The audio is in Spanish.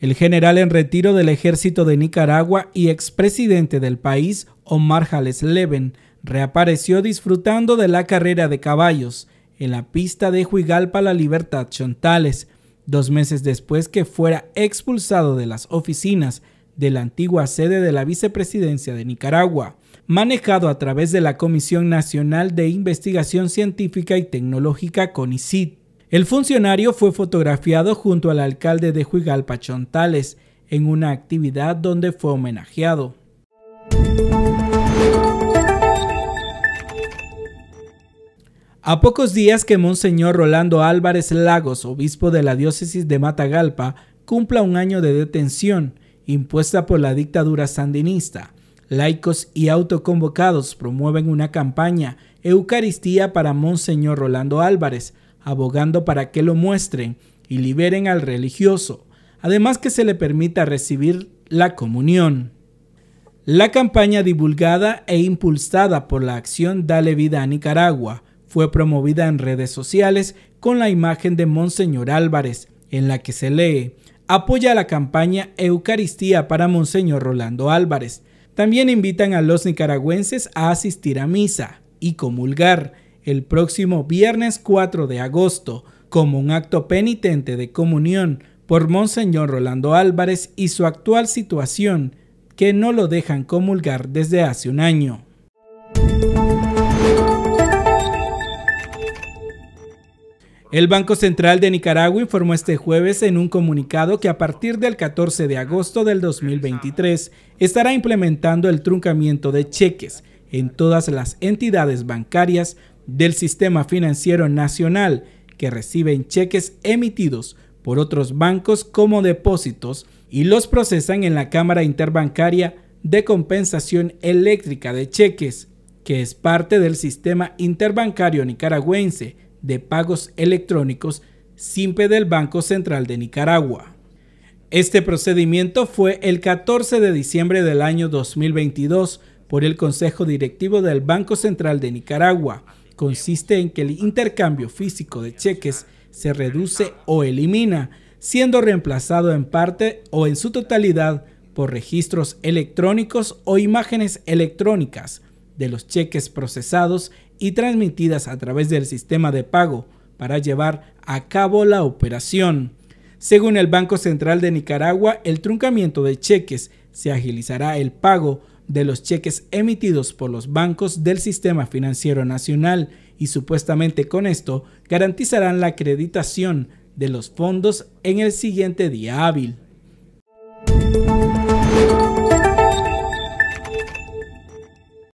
El general en retiro del ejército de Nicaragua y expresidente del país, Omar Jales Leven, reapareció disfrutando de la carrera de caballos en la pista de Juigalpa La Libertad Chontales, dos meses después que fuera expulsado de las oficinas de la antigua sede de la vicepresidencia de Nicaragua, manejado a través de la Comisión Nacional de Investigación Científica y Tecnológica CONICIT. El funcionario fue fotografiado junto al alcalde de Juigalpa Chontales en una actividad donde fue homenajeado. A pocos días que Monseñor Rolando Álvarez Lagos, obispo de la diócesis de Matagalpa, cumpla un año de detención impuesta por la dictadura sandinista, laicos y autoconvocados promueven una campaña Eucaristía para Monseñor Rolando Álvarez, abogando para que lo muestren y liberen al religioso, además que se le permita recibir la comunión. La campaña divulgada e impulsada por la acción Dale Vida a Nicaragua fue promovida en redes sociales con la imagen de Monseñor Álvarez, en la que se lee, apoya la campaña Eucaristía para Monseñor Rolando Álvarez. También invitan a los nicaragüenses a asistir a misa y comulgar el próximo viernes 4 de agosto como un acto penitente de comunión por Monseñor Rolando Álvarez y su actual situación que no lo dejan comulgar desde hace un año. El Banco Central de Nicaragua informó este jueves en un comunicado que a partir del 14 de agosto del 2023 estará implementando el truncamiento de cheques en todas las entidades bancarias del Sistema Financiero Nacional, que reciben cheques emitidos por otros bancos como depósitos y los procesan en la Cámara Interbancaria de Compensación Eléctrica de Cheques, que es parte del Sistema Interbancario Nicaragüense de Pagos Electrónicos SIMPE del Banco Central de Nicaragua. Este procedimiento fue el 14 de diciembre del año 2022 por el Consejo Directivo del Banco Central de Nicaragua, consiste en que el intercambio físico de cheques se reduce o elimina, siendo reemplazado en parte o en su totalidad por registros electrónicos o imágenes electrónicas de los cheques procesados y transmitidas a través del sistema de pago para llevar a cabo la operación. Según el Banco Central de Nicaragua, el truncamiento de cheques se agilizará el pago de los cheques emitidos por los bancos del Sistema Financiero Nacional y supuestamente con esto garantizarán la acreditación de los fondos en el siguiente día hábil.